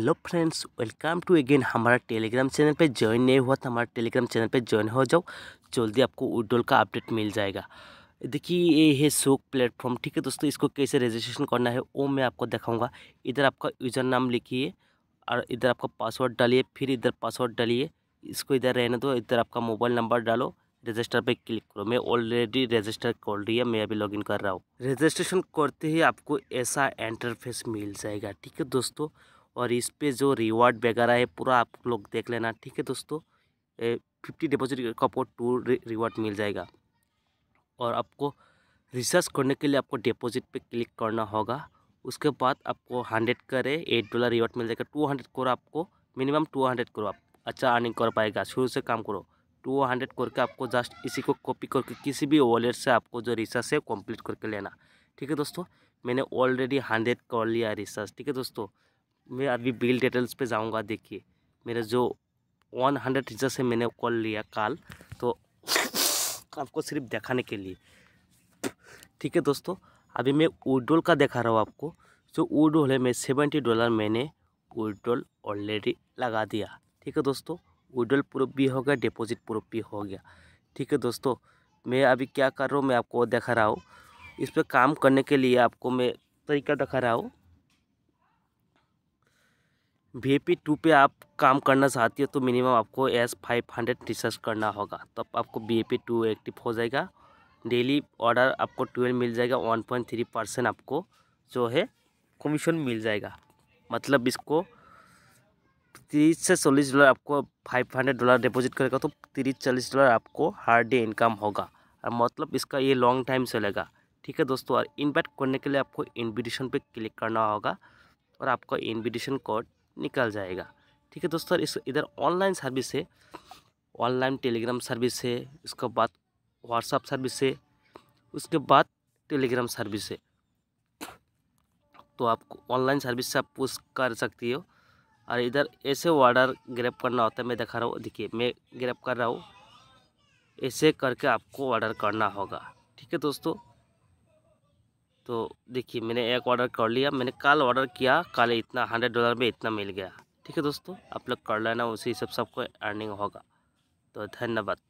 hello friends welcome to again हमारा Telegram channel पे join नहीं हुआ तो हमारा टेलीग्राम चैनल पे ज्वाइन हो जाओ जल्दी आपको उडोल का अपडेट मिल जाएगा देखिए ये है सोक प्लेटफॉर्म ठीक है दोस्तों इसको कैसे रजिस्ट्रेशन करना है वो मैं आपको दिखाऊंगा इधर आपका यूज़र नाम लिखिए और इधर आपका पासवर्ड डालिए फिर इधर पासवर्ड डालिए इसको इधर रहने दो इधर आपका मोबाइल नंबर डालो रजिस्टर पे क्लिक करो मैं ऑलरेडी रजिस्टर कर लिया मैं अभी लॉगिन कर रहा हूँ रजिस्ट्रेशन करते ही आपको ऐसा इंटरफेस मिल जाएगा ठीक है दोस्तों और इस पर जो रिवॉर्ड वगैरह है पूरा आप लोग देख लेना ठीक है दोस्तों फिफ्टी डिपोजिट का आपको टू रिवॉर्ड मिल जाएगा और आपको रिसर्च करने के लिए आपको डिपॉजिट पे क्लिक करना होगा उसके बाद आपको हंड्रेड करे एट डॉलर रिवॉर्ड मिल जाएगा टू हंड्रेड करो आपको मिनिमम टू हंड्रेड करो आप अच्छा अर्निंग कर पाएगा शुरू से काम करो टू हंड्रेड करके आपको जस्ट इसी को कॉपी करके किसी भी वॉलेट से आपको जो रिसर्च है कंप्लीट करके लेना ठीक है दोस्तों मैंने ऑलरेडी हंड्रेड कर लिया रिसर्च ठीक है दोस्तों मैं अभी बिल डिटेल्स पे जाऊंगा देखिए मेरा जो वन हंड्रेड टीचर से मैंने कॉल लिया कल तो आपको सिर्फ दिखाने के लिए ठीक है दोस्तों अभी मैं उडोल का दिखा रहा हूँ आपको जो उडोल है मैं सेवेंटी डॉलर मैंने उडोल ऑलरेडी लगा दिया ठीक है दोस्तों उडोल प्रूफ भी हो गया डिपॉजिट प्रूफ भी हो गया ठीक है दोस्तों मैं अभी क्या कर रहा हूँ मैं आपको दिखा रहा हूँ इस पर काम करने के लिए आपको मैं तरीका दिखा रहा हूँ वी पी टू पे आप काम करना चाहती हो तो मिनिमम आपको एस फाइव हंड्रेड रिसर्च करना होगा तब तो आपको वी पी टू एक्टिव हो जाएगा डेली ऑर्डर आपको ट्वेल्व मिल जाएगा वन पॉइंट थ्री परसेंट आपको जो है कमीशन मिल जाएगा मतलब इसको तीस से चालीस डॉलर आपको फाइव हंड्रेड डॉलर डिपोजिट करेगा तो तीस चालीस डॉलर आपको हर डे इनकम होगा और मतलब इसका ये लॉन्ग टाइम चलेगा ठीक है दोस्तों और इन्वाइट करने के लिए आपको इन्विटेशन पे क्लिक करना होगा और आपका इन्विटेशन कोड निकल जाएगा ठीक है दोस्तों इस इधर ऑनलाइन सर्विस है ऑनलाइन टेलीग्राम सर्विस है उसके बाद व्हाट्सअप सर्विस है उसके बाद टेलीग्राम सर्विस है तो आप ऑनलाइन सर्विस से आप पुश कर सकती हो और इधर ऐसे ऑर्डर ग्रैप करना होता है मैं दिखा रहा हूँ देखिए मैं ग्रैप कर रहा हूँ ऐसे करके आपको ऑर्डर करना होगा ठीक है दोस्तों तो देखिए मैंने एक ऑर्डर कर लिया मैंने कल ऑर्डर किया कल इतना हंड्रेड डॉलर में इतना मिल गया ठीक है दोस्तों आप लोग कर लेना उसी हिसाब सबको अर्निंग होगा तो धन्यवाद